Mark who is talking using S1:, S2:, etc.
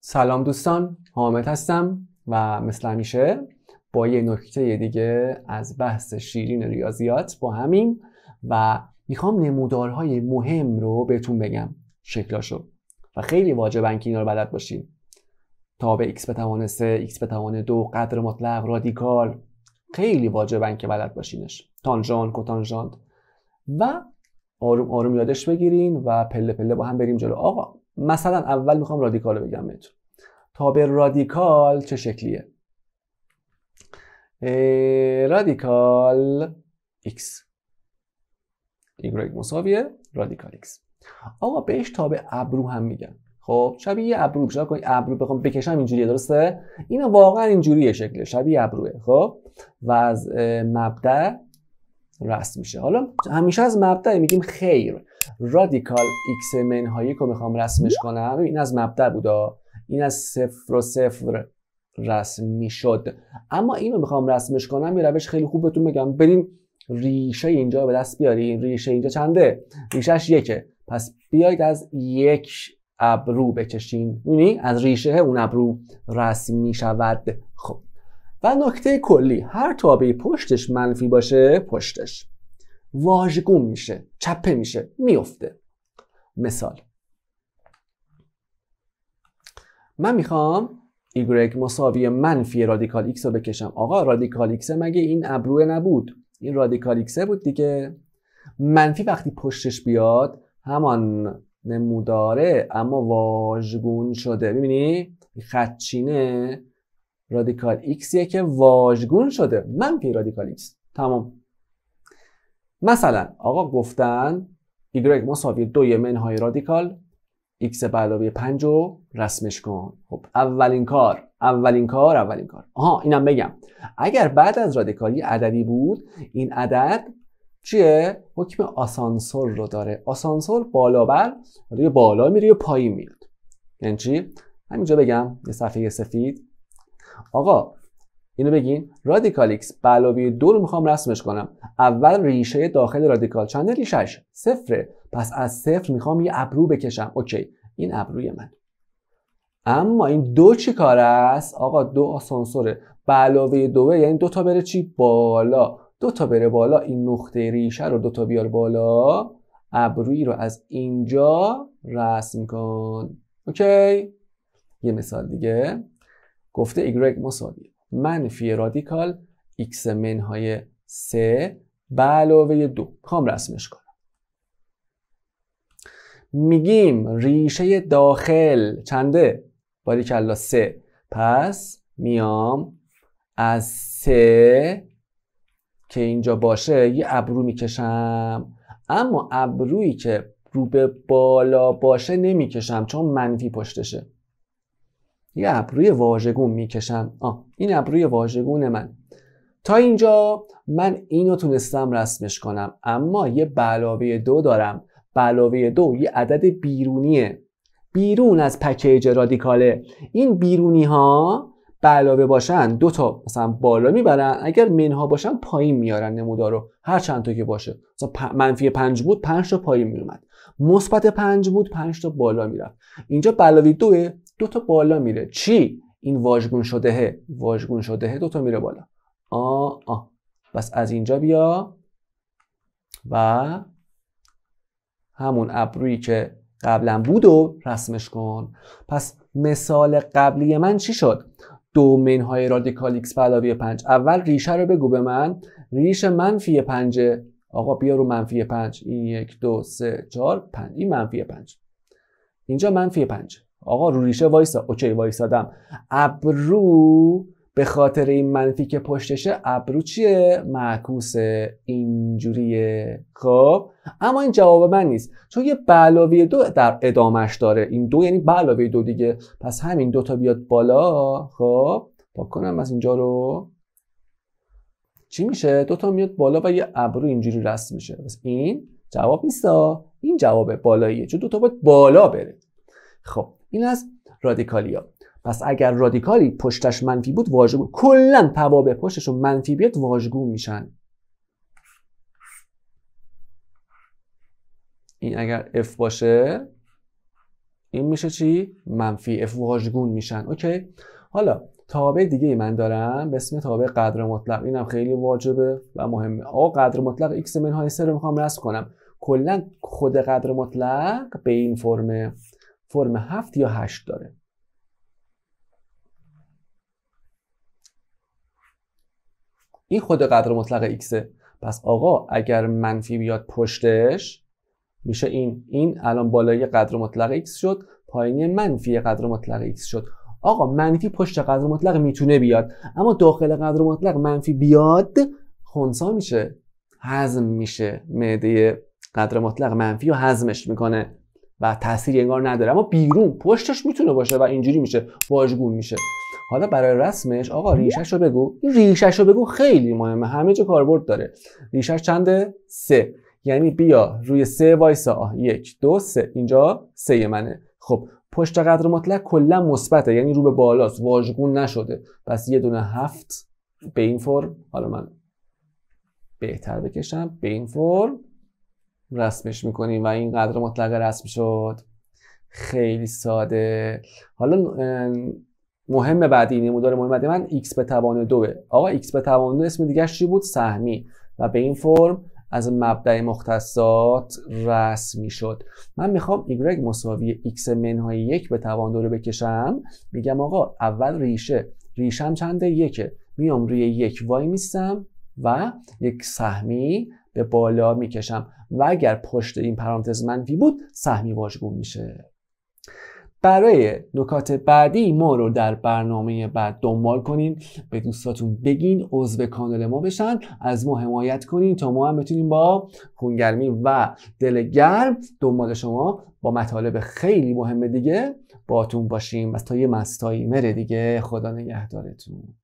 S1: سلام دوستان حامد هستم و مثل همیشه با یه نکته دیگه از بحث شیرین ریاضیات با همیم و میخوام نمودارهای مهم رو بهتون بگم شکلاشو و خیلی واجبن که اینا رو بلد باشین تا به x به توان 3 x به توان 2 قدر مطلق رادیکال خیلی واجبن که بلد باشینش تانژانت کوتانژانت و آروم آروم یادش بگیرین و پله پله با هم بریم جلو آقا مثلا اول میخوام رادیکال بگم بهتون به رادیکال چه شکلیه رادیکال x y مساویه رادیکال x آقا بهش به ابرو هم میگن خب شبیه یه ابرو بشه کنید ابرو بخوام بکشم اینجوریه درسته اینا واقعا اینجوریه شکله شبیه ابروه خب و از مبدا رسم میشه حالا همیشه از مبدا میگیم خیر رادیکال ایکس منهایی که میخوام رسمش کنم این از مبدا بودا این از صفر و صفر رسم میشد اما اینو میخوام رسمش کنم یه روش خیلی خوب بهتون بگم بریم ریشه اینجا به دست بیاریم ریشه اینجا چنده ریشهش یکه پس بیاید از یک ابرو بکشین یعنی از ریشه اون ابرو رسم می شود خب و نکته کلی هر تابعی پشتش منفی باشه پشتش واژگون میشه چپه میشه میفته مثال من میخوام y مساوی منفی رادیکال x رو بکشم آقا رادیکال ایکس مگه این ابرو نبود این رادیکال ایکس بود دیگه منفی وقتی پشتش بیاد همان نموداره اما واژگون شده میبینی خدچینه رادیکال ایکسیه که واژگون شده من رادیکال X تمام مثلا آقا گفتن ایگرگ مساوی دوی منهای رادیکال x به علاوه 5 رسمش کن خب اولین کار اولین کار اولین کار آها اینم بگم اگر بعد از رادیکالی عددی بود این عدد چیه حکم آسانسور رو داره آسانسور بالا بر یه بالا میره و پایین میاد یعنی چی همینجا بگم یه صفحه سفید آقا اینو بگین رادیکال ایکس به علاوه دو رو میخوام رسمش کنم اول ریشه داخل رادیکال چند ریشهش صفره پس از صفر میخوام یه ابرو بکشم اوکی این ابروی من اما این دو چی کار است آقا دو آسانسوره به علاوه دوه یعنی دو تا بره چی بالا دو تا بره بالا این نقطه ریشه رو دو تا بیار بالا ابروی رو از اینجا رسم کن اوکی یه مثال دیگه گفته ایگرگ مساوی منفی رادیکال x منهای 3 به علاوه 2 کام رسمش کنم میگیم ریشه داخل چنده باریکلا سه پس میام از سه که اینجا باشه یه ابرو میکشم اما ابرویی که رو به بالا باشه نمیکشم چون منفی پشتشه یه ابروی واژگون میکشم آ این ابروی واژگون من تا اینجا من اینو تونستم رسمش کنم اما یه بلاوه دو دارم بلاوه دو یه عدد بیرونیه بیرون از پکیج رادیکاله این بیرونی ها به علاوه باشن دو تا مثلا بالا میبرن اگر منها باشن پایین میارن نمودار رو هر چند تا که باشه مثلا منفی پنج بود 5 تا پایین میومد مثبت پنج بود 5 تا بالا میرفت اینجا بلاوی دوه دو تا بالا میره چی این واژگون شدهه واژگون شدهه دو تا میره بالا آ آ بس از اینجا بیا و همون ابرویی که قبلا بود و رسمش کن پس مثال قبلی من چی شد دومین های رادیکال ایکس پلاوی 5 اول ریشه رو بگو به من ریش منفی 5 آقا بیا رو منفی 5 این یک دو سه چهار 5 این منفی 5 اینجا منفی 5 آقا رو ریشه وایسا اوکی وایسادم ابرو به خاطر این منفی که پشتشه ابرو چیه معکوس اینجوریه خب اما این جواب من نیست چون یه علاوه دو در ادامش داره این دو یعنی علاوه دو دیگه پس همین دو تا بیاد بالا خب پاک کنم از اینجا رو چی میشه دوتا میاد بالا و یه ابرو اینجوری رست میشه پس این جواب نیست. این جواب بالاییه چون دو تا باید بالا بره خب این از رادیکالیات. پس اگر رادیکالی پشتش منفی بود واژگون کلا توابع و منفی بیاد واژگون میشن این اگر F باشه این میشه چی؟ منفی F واژگون میشن اوکی حالا تابع دیگه ای من دارم به اسم تابع قدر مطلق اینم خیلی واجبه و مهمه آقا قدر مطلق x منهای 3 رو میخوام رسم کنم کلا خود قدر مطلق به این فرم فرم هفت یا هشت داره این خود قدر مطلق x پس آقا اگر منفی بیاد پشتش میشه این این الان بالای قدر مطلق x شد پایینی منفی قدر مطلق x شد آقا منفی پشت قدر مطلق میتونه بیاد اما داخل قدر مطلق منفی بیاد خونسا میشه هضم میشه معده قدر مطلق منفی رو هضمش میکنه و تاثیری انگار نداره اما بیرون پشتش میتونه باشه و اینجوری میشه واژگون میشه حالا برای رسمش آقا ریشش رو بگو ریشش رو بگو خیلی مهمه همه جا کاربرد داره ریشش چنده سه یعنی بیا روی سه وایسا یک دو سه اینجا سه منه خب پشت قدر مطلق کلا مثبته یعنی رو به بالاست واژگون نشده پس یه دونه هفت به این فرم حالا من بهتر بکشم به این فرم رسمش میکنیم و این قدر مطلق رسم شد خیلی ساده حالا مهم بعدی نمودار مهم بعدی من x به توان دوه آقا x به توان دو اسم دیگرش چی بود سهمی و به این فرم از مبدع مختصات رسم شد من میخوام y مساوی x منهای یک به توان دو رو بکشم میگم آقا اول ریشه ریشم چنده یکه میام روی یک وای میستم و یک سهمی به بالا میکشم و اگر پشت این پرانتز منفی بود سهمی واژگون میشه برای نکات بعدی ما رو در برنامه بعد دنبال کنین به دوستاتون بگین عضو کانال ما بشن از ما حمایت کنین تا ما هم بتونیم با خونگرمی و دل گرم دنبال شما با مطالب خیلی مهم دیگه باتون باشیم و تا یه مستایی مره دیگه خدا نگهدارتون